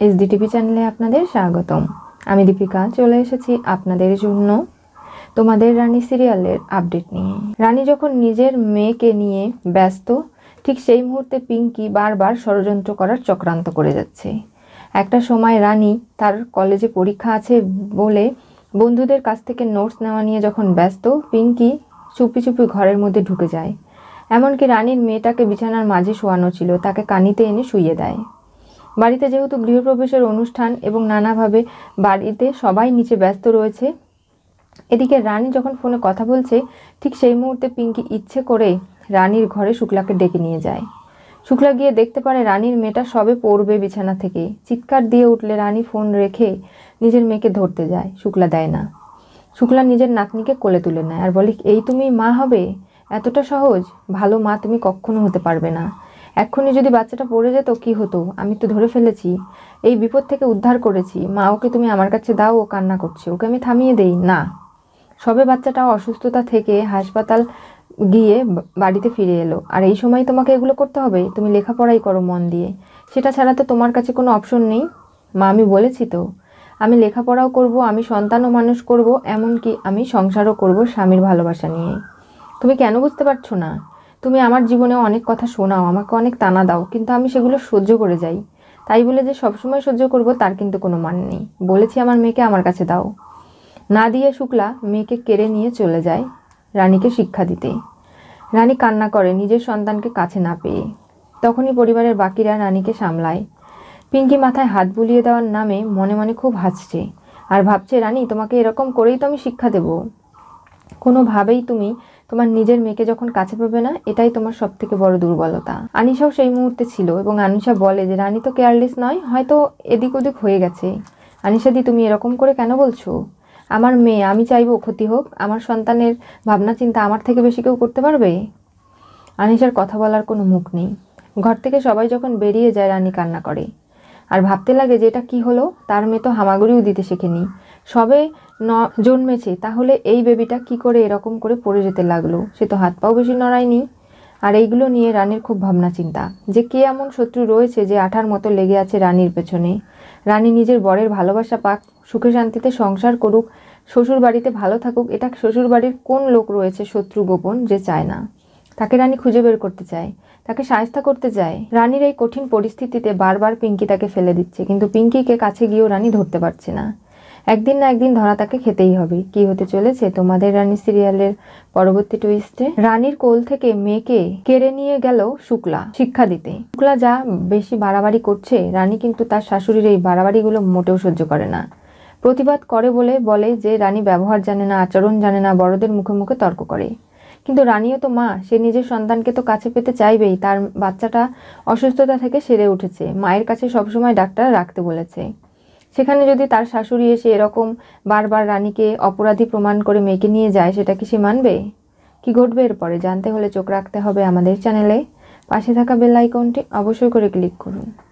TV চ্যানেলে আপনাদের স্বাগতম আমি দীপিকা চলে এসেছি আপনাদের জন্য তোমাদের রানী সিরিয়ালের আপডেট নিয়ে রানী যখন নিজের মেয়েকে নিয়ে ব্যস্ত ঠিক সেই মুহূর্তে পিঙ্কি বারবার ষড়যন্ত্র করার চক্রান্ত করে যাচ্ছে একটা সময় রানী তার কলেজে পরীক্ষা আছে বলে বন্ধুদের কাছ থেকে নোটস নেওয়া নিয়ে যখন ব্যস্ত পিঙ্কি চুপি চুপি ঘরের মধ্যে ঢুকে যায় এমনকি রানীর মেয়েটাকে বিছানার মাঝে শোয়ানো ছিল তাকে কানিতে এনে শুইয়ে দেয় বাড়িতে যেহেতু গৃহপ্রবেশের অনুষ্ঠান এবং নানাভাবে বাড়িতে সবাই নিচে ব্যস্ত রয়েছে এদিকে রানী যখন ফোনে কথা বলছে ঠিক সেই মুহূর্তে পিঙ্কি ইচ্ছে করে রানীর ঘরে শুক্লাকে ডেকে নিয়ে যায় শুক্লা গিয়ে দেখতে পারে রানীর মেয়েটা সবে পড়বে বিছানা থেকে চিৎকার দিয়ে উঠলে রানী ফোন রেখে নিজের মেয়েকে ধরতে যায় শুক্লা দেয় না শুক্লা নিজের নাতনিকে কোলে তুলে নেয় আর বলে এই তুমি মা হবে এতটা সহজ ভালো মা তুমি কখনো হতে পারবে না এক্ষুনি যদি বাচ্চাটা পড়ে যেত কি হতো আমি তো ধরে ফেলেছি এই বিপদ থেকে উদ্ধার করেছি মা ওকে তুমি আমার কাছে দাও ও কান্না করছে ওকে আমি থামিয়ে দেই না সবে বাচ্চাটা অসুস্থতা থেকে হাসপাতাল গিয়ে বাড়িতে ফিরে এলো আর এই সময় তোমাকে এগুলো করতে হবে তুমি লেখাপড়াই করো মন দিয়ে সেটা ছাড়া তো তোমার কাছে কোনো অপশন নেই মা আমি বলেছি তো আমি লেখাপড়াও করব আমি সন্তানও মানুষ করব এমনকি আমি সংসারও করব স্বামীর ভালোবাসা নিয়ে তুমি কেন বুঝতে পারছো না তুমি আমার জীবনে অনেক কথা শোনাও আমাকে অনেক টানা দাও কিন্তু আমি সেগুলো সহ্য করে যাই তাই বলে যে সবসময় সহ্য করব তার কিন্তু কোনো মান নেই বলেছি আমার মেয়েকে আমার কাছে দাও না দিয়ে শুক্লা মেয়েকে কেড়ে নিয়ে চলে যায় রানীকে শিক্ষা দিতে রানী কান্না করে নিজের সন্তানকে কাছে না পেয়ে তখনই পরিবারের বাকিরা রানীকে সামলায় পিঙ্কি মাথায় হাত বুলিয়ে দেওয়ার নামে মনে মনে খুব হাসছে আর ভাবছে রানী তোমাকে এরকম করেই তো আমি শিক্ষা দেব কোনোভাবেই তুমি তোমার নিজের মেয়েকে যখন কাছে পাবে না এটাই তোমার সব থেকে বড় দুর্বলতা আনিশাও সেই মুহূর্তে ছিল এবং আনিশা বলে যে রানী তো কেয়ারলেস নয় হয়তো এদিক ওদিক হয়ে গেছে আনিশাদি তুমি এরকম করে কেন বলছো আমার মেয়ে আমি চাইবো ক্ষতি হোক আমার সন্তানের ভাবনা চিন্তা আমার থেকে বেশি কেউ করতে পারবে আনিশার কথা বলার কোনো মুখ নেই ঘর থেকে সবাই যখন বেরিয়ে যায় রানী কান্না করে আর ভাবতে লাগে যে এটা কী হলো তার মেয়ে তো হামাগুড়িও দিতে শেখেনি সবে ন জন্মেছে তাহলে এই বেবিটা কি করে এরকম করে পড়ে যেতে লাগলো সে তো হাত পাও বেশি নড়ায়নি আর এইগুলো নিয়ে রানীর খুব ভাবনা চিন্তা যে কে এমন শত্রু রয়েছে যে আঠার মতো লেগে আছে রানীর পেছনে রানী নিজের বরের ভালোবাসা পাক সুখে শান্তিতে সংসার করুক শ্বশুর বাড়িতে ভালো থাকুক এটা শ্বশুর বাড়ির কোন লোক রয়েছে শত্রু গোপন যে চায় না তাকে রানী খুঁজে বের করতে চায় তাকে সায়স্তা করতে যায় রানীর এই কঠিন পরিস্থিতিতে বারবার পিঙ্কি তাকে ফেলে দিচ্ছে কিন্তু পিঙ্কিকে কাছে গিয়েও রানী ধরতে পারছে না একদিন না একদিন ধরা তাকে খেতেই হবে কি হতে চলেছে তোমাদের রানী সিরিয়ালের পরবর্তী টুইস্টে রানীর কোল থেকে মেয়েকে কেড়ে নিয়ে গেল শুক্লা শিক্ষা দিতে শুক্লা যা বেশি বাড়াবাড়ি করছে রানী কিন্তু তার শাশুড়ির এই বাড়াবাড়িগুলো মোটেও সহ্য করে না প্রতিবাদ করে বলে বলে যে রানী ব্যবহার জানে না আচরণ জানে না বড়দের মুখে মুখে তর্ক করে কিন্তু রানীও তো মা সে নিজের সন্তানকে তো কাছে পেতে চাইবেই তার বাচ্চাটা অসুস্থতা থেকে সেরে উঠেছে মায়ের কাছে সবসময় ডাক্তার রাখতে বলেছে সেখানে যদি তার শাশুড়ি এসে এরকম বারবার রানীকে অপরাধী প্রমাণ করে মেয়েকে নিয়ে যায় সেটা কি সে মানবে কি ঘটবে এরপরে জানতে হলে চোখ রাখতে হবে আমাদের চ্যানেলে পাশে থাকা বেল আইকনটি অবশ্যই করে ক্লিক করুন